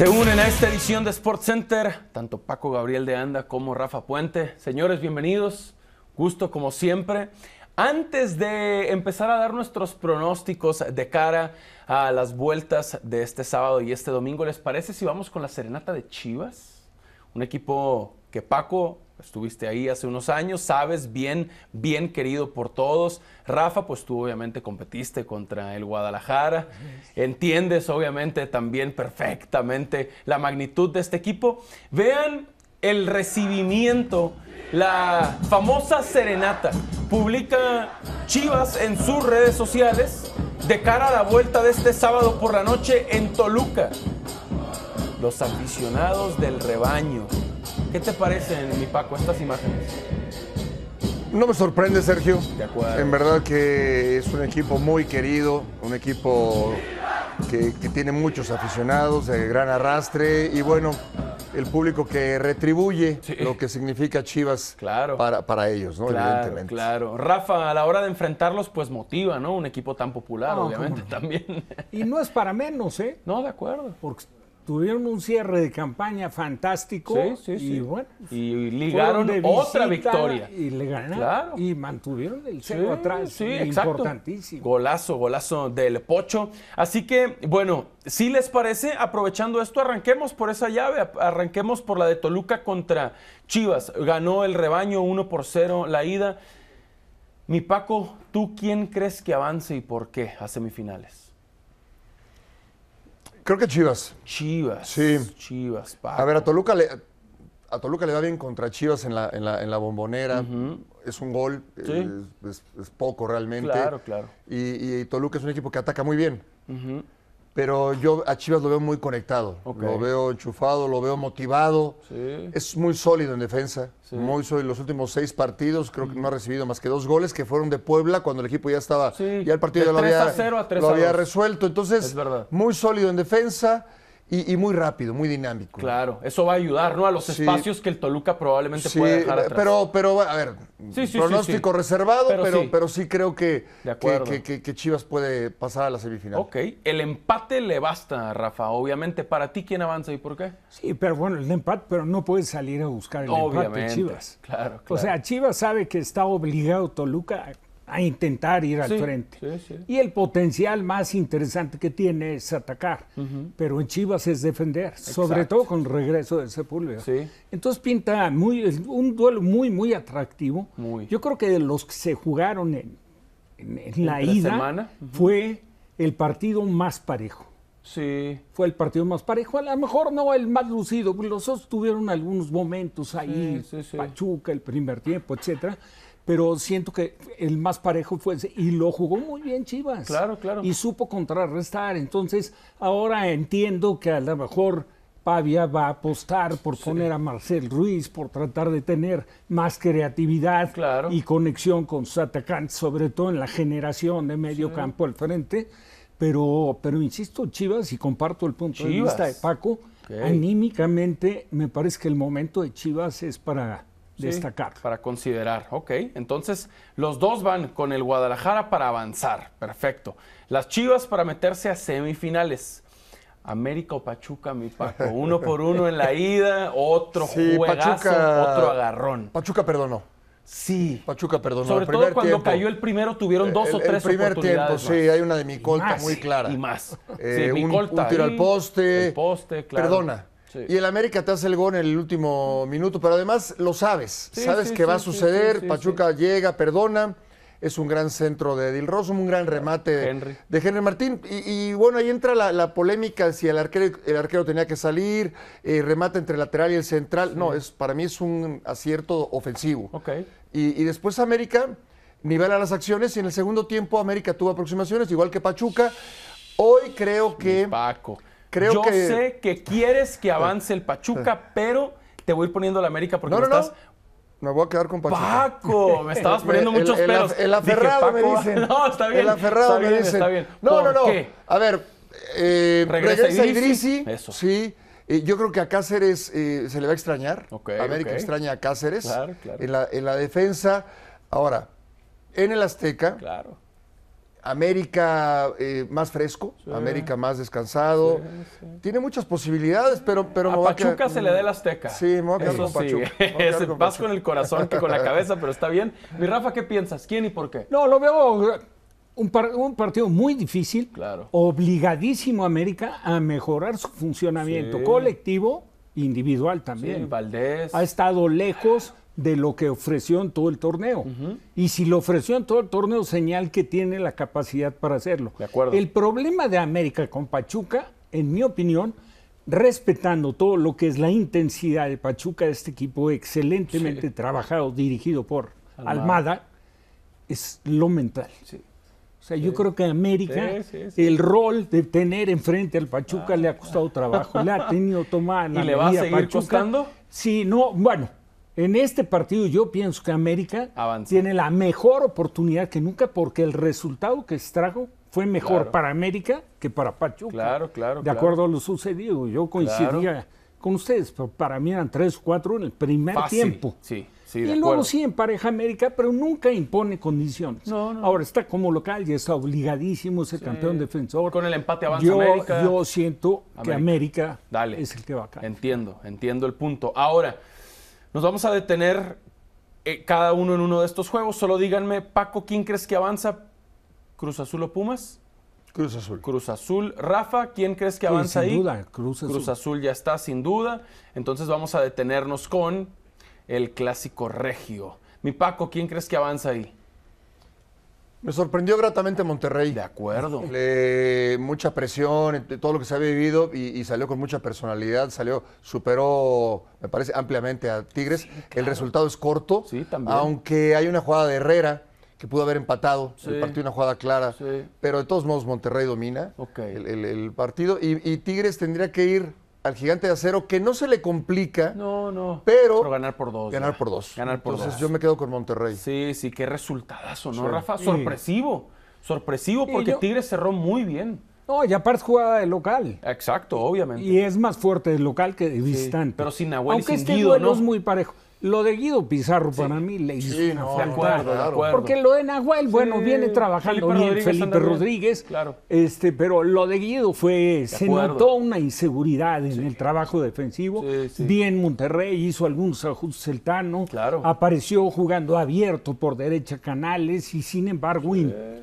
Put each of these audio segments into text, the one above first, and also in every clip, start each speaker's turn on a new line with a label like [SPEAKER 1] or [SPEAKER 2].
[SPEAKER 1] Se unen a esta edición de Sports Center tanto Paco Gabriel de Anda como Rafa Puente. Señores, bienvenidos. Gusto como siempre. Antes de empezar a dar nuestros pronósticos de cara a las vueltas de este sábado y este domingo, ¿les parece si vamos con la Serenata de Chivas? Un equipo que Paco estuviste ahí hace unos años, sabes, bien, bien querido por todos. Rafa, pues tú obviamente competiste contra el Guadalajara, entiendes obviamente también perfectamente la magnitud de este equipo. Vean el recibimiento, la famosa serenata. Publica Chivas en sus redes sociales de cara a la vuelta de este sábado por la noche en Toluca. Los ambicionados del rebaño ¿Qué te parecen, mi Paco, estas imágenes?
[SPEAKER 2] No me sorprende, Sergio. De acuerdo. En verdad que es un equipo muy querido, un equipo que, tiene muchos aficionados, de gran arrastre y bueno, el público que retribuye lo que significa Chivas para, para, ellos, ¿no? Claro, Evidentemente. Claro.
[SPEAKER 1] Rafa, a la hora de enfrentarlos, pues motiva, ¿no? Un equipo tan popular, obviamente,
[SPEAKER 3] también. Y no es para menos, ¿eh? No, de acuerdo tuvieron un cierre de campaña fantástico y bueno
[SPEAKER 1] y ligaron otra victoria
[SPEAKER 3] y le ganaron y mantuvieron el cero atrás sí, importantísimo
[SPEAKER 1] golazo golazo del pocho así que bueno si les parece aprovechando esto arranquemos por esa llave arranquemos por la de Toluca contra Chivas ganó el rebaño 1 por 0 la ida mi Paco tú quién crees que avance y por qué a semifinales
[SPEAKER 2] Creo que Chivas. Chivas. Sí. Chivas, A ver, a Toluca le, a Toluca le va bien contra Chivas en la, en la, en la bombonera. Es un gol, ¿Sí? Eh, es, poco realmente. Claro, claro. Y, y, Toluca es un equipo que ataca muy bien pero yo a Chivas lo veo muy conectado, lo veo enchufado, lo veo motivado, es muy sólido en defensa, muy sólido. Los últimos seis partidos creo que no ha recibido más que dos goles que fueron de Puebla cuando el equipo ya estaba, ya el partido ya lo había resuelto, entonces muy sólido en defensa. Y, muy rápido, muy dinámico. Claro,
[SPEAKER 1] eso va a ayudar, ¿no? A los espacios que el Toluca probablemente puede dejar eh, Pero,
[SPEAKER 2] pero, a ver, pronóstico reservado, pero, pero, sí. creo que, que, que, Chivas puede pasar a la semifinal. Ok,
[SPEAKER 1] el empate le basta, Rafa, obviamente. ¿Para ti quién avanza y por qué?
[SPEAKER 3] Sí, pero bueno, el empate, pero no puedes salir a buscar el empate Chivas.
[SPEAKER 1] Claro, claro. O sea,
[SPEAKER 3] Chivas sabe que está obligado Toluca a intentar ir al frente. Y el potencial más interesante que tiene es atacar, pero en Chivas es defender, sobre todo con el regreso de Sepúlveda. Entonces pinta muy, un duelo muy, muy atractivo. Yo creo que de los que se jugaron en, la ida fue el partido más parejo. Sí. Fue el partido más parejo, a lo mejor no el más lucido, pues los otros tuvieron algunos momentos ahí, Pachuca, el primer tiempo, etcétera pero siento que el más parejo fue ese, y lo jugó muy bien Chivas. Claro, claro. Y supo contrarrestar. Entonces, ahora entiendo que a lo mejor Pavia va a apostar por poner a Marcel Ruiz, por tratar de tener más creatividad y conexión con sus atacantes, sobre todo en la generación de medio campo al frente. Pero, pero insisto, Chivas, y comparto el punto de vista de Paco, anímicamente me parece que el momento de Chivas es para destacar.
[SPEAKER 1] Para considerar, ok. Entonces, los dos van con el Guadalajara para avanzar, perfecto. Las Chivas para meterse a semifinales. América o Pachuca, mi Paco. Uno por uno en la ida, otro otro agarrón.
[SPEAKER 2] Pachuca perdonó. Sí. Pachuca perdonó. Sobre todo cuando cayó el primero, tuvieron eh, dos o tres tres el primer tiempo, sí, hay una de mi colta muy clara. Y más. Eh, sí, un, tiro al poste. El poste, Perdona. Y el América te hace el gol en el último minuto, pero además lo sabes, sabes que va a suceder, Pachuca llega, perdona, es un gran centro de Edil Rosum, un gran remate de Henry Martín. Y, bueno, ahí entra la, polémica si el arquero, el arquero, tenía que salir, eh, remate entre el lateral y el central. No, es, para mí es un acierto ofensivo. Okay. Y, y después América nivela las acciones y en el segundo tiempo América tuvo aproximaciones, igual que Pachuca. Hoy creo que... Paco creo yo sé
[SPEAKER 1] que quieres que avance el Pachuca, pero te voy a ir poniendo la América porque no, no, no
[SPEAKER 2] me voy a quedar con Pachuca. Paco, me estabas poniendo muchos el, pelos. El, aferrado me dice, No, está bien. El aferrado me dice, Está bien. No, no, no. A ver, eh, regresa, Eso. Sí. yo creo que a Cáceres eh, se le va a extrañar. América extraña a Cáceres. Claro, claro. En la, en la defensa. Ahora, en el Azteca. Claro América eh, más fresco, América más descansado. Tiene muchas posibilidades, pero... pero a Pachuca se le dé el
[SPEAKER 1] Azteca. Sí, me voy con con, el corazón que con la cabeza, pero está bien. Mi Rafa, ¿qué piensas? ¿Quién y por qué?
[SPEAKER 3] No, lo veo un, partido muy difícil. Claro. Obligadísimo a América a mejorar su funcionamiento colectivo, individual también. Valdés. Ha estado lejos de lo que ofreció en todo el torneo. Y si lo ofreció en todo el torneo, señal que tiene la capacidad para hacerlo. El problema de América con Pachuca, en mi opinión, respetando todo lo que es la intensidad de Pachuca, este equipo excelentemente trabajado, dirigido por Almada, es lo mental. O sea, yo creo que América el rol de tener enfrente al Pachuca le ha ah. costado trabajo, le ha tenido tomar ¿Y le va a seguir costando? Sí, no, bueno, en este partido yo pienso que América tiene la mejor oportunidad que nunca porque el resultado que extrajo fue mejor para América que para Pachuca. Claro, claro. De acuerdo a lo sucedido, yo coincidía con ustedes, para mí eran o cuatro en el primer tiempo. Sí, sí. Y luego sí empareja América, pero nunca impone condiciones. No, Ahora está como local y está obligadísimo ser campeón defensor. Con
[SPEAKER 1] el empate avanza yo, América. Yo
[SPEAKER 3] siento que América
[SPEAKER 1] es el que va a caer. Entiendo, entiendo el punto. Ahora. Nos vamos a detener eh, cada uno en uno de estos juegos. Solo díganme, Paco, ¿quién crees que avanza? ¿Cruz Azul o Pumas? Cruz Azul. Cruz Azul. Rafa, ¿quién crees que avanza ahí? sin ahí? Duda, Cruz Azul. Cruz Azul ya está, sin duda. Entonces vamos a detenernos con el clásico regio. Mi Paco, ¿quién crees que
[SPEAKER 2] avanza ahí? Me sorprendió gratamente Monterrey. De acuerdo. Eh, mucha presión, eh, todo lo que se ha vivido y, salió con mucha personalidad, salió, superó, me parece, ampliamente a Tigres. El resultado es corto, sí, también. aunque hay una jugada de Herrera que pudo haber empatado, Se el partido una jugada clara, pero de todos modos Monterrey domina el, partido y Tigres tendría que ir al gigante de acero que no se le complica. No, no. Pero, ganar por dos. Ganar por dos. Ganar por Entonces yo me quedo con Monterrey. Sí,
[SPEAKER 1] sí, qué resultadazo, ¿no, Rafa? Sorpresivo. Sorpresivo porque Tigres cerró muy bien.
[SPEAKER 3] No, ya aparte jugada de local.
[SPEAKER 1] Exacto, obviamente.
[SPEAKER 3] Y es más fuerte el local que de distante. Pero sin Nahuel y sin este ¿no? es muy parejo. Lo de Guido Pizarro para mí le hizo Porque lo de Nahuel, bueno, viene trabajando con bien Felipe Rodríguez, claro. este, pero lo de Guido fue, se notó una inseguridad en el trabajo defensivo. Bien Monterrey, hizo algunos ajustes el apareció jugando abierto por derecha Canales y sin embargo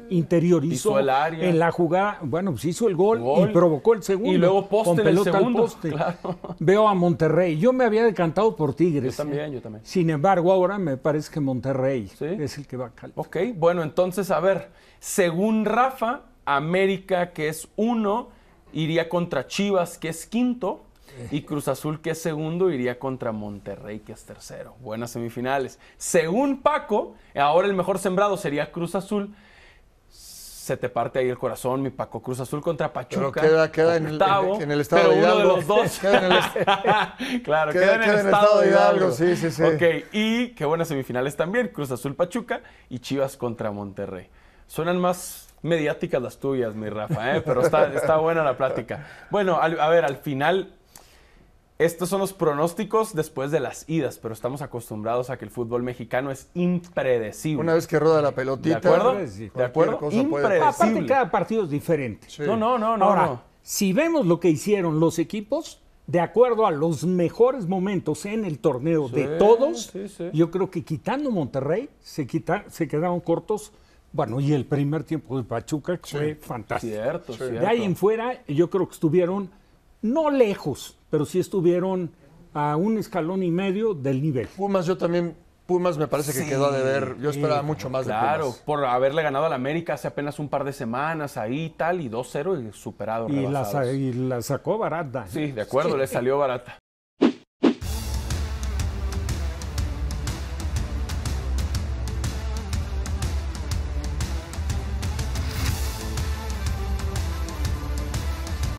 [SPEAKER 3] interiorizó el área. en la jugada, bueno, pues hizo el gol, y provocó el segundo. Y luego con pelota Al poste. Veo a Monterrey, yo me había decantado por Tigres. ¿eh? Sin embargo, ahora me parece que Monterrey es el que va a calmar. Ok, bueno, entonces, a ver, según Rafa, América, que
[SPEAKER 1] es uno, iría contra Chivas, que es quinto, eh. y Cruz Azul, que es segundo, iría contra Monterrey, que es tercero. Buenas semifinales. Según Paco, ahora el mejor sembrado sería Cruz Azul, se te parte ahí el corazón, mi Paco Cruz Azul contra Pachuca. Pero queda, en, el estado de Hidalgo. Uno en
[SPEAKER 2] el,
[SPEAKER 1] claro, queda, en, el estado de Hidalgo. Sí, sí, sí. Ok, y qué buenas semifinales también, Cruz Azul Pachuca y Chivas contra Monterrey. Suenan más mediáticas las tuyas, mi Rafa, ¿eh? pero está, está buena la plática. Bueno, a ver, al final estos son los pronósticos después de las idas, pero estamos acostumbrados a que el fútbol mexicano es impredecible.
[SPEAKER 3] Una vez que roda la pelotita, ¿de acuerdo? ¿De acuerdo? Aparte, cada partido es diferente. No, no, no, no. Ahora, si vemos lo que hicieron los equipos, de acuerdo a los mejores momentos en el torneo de todos, yo creo que quitando Monterrey, se, se quedaron cortos. Bueno, y el primer tiempo de Pachuca fue fantástico. De ahí en fuera, yo creo que estuvieron no lejos, pero sí estuvieron a un escalón y medio del nivel. Pumas, yo también Pumas me parece que quedó a deber. Yo esperaba mucho más claro, de Pumas. Claro,
[SPEAKER 1] por haberle ganado al América hace apenas un par de semanas ahí y tal, y 2-0
[SPEAKER 3] y superado. Y la, y sacó barata. Sí, de acuerdo, le salió
[SPEAKER 1] barata.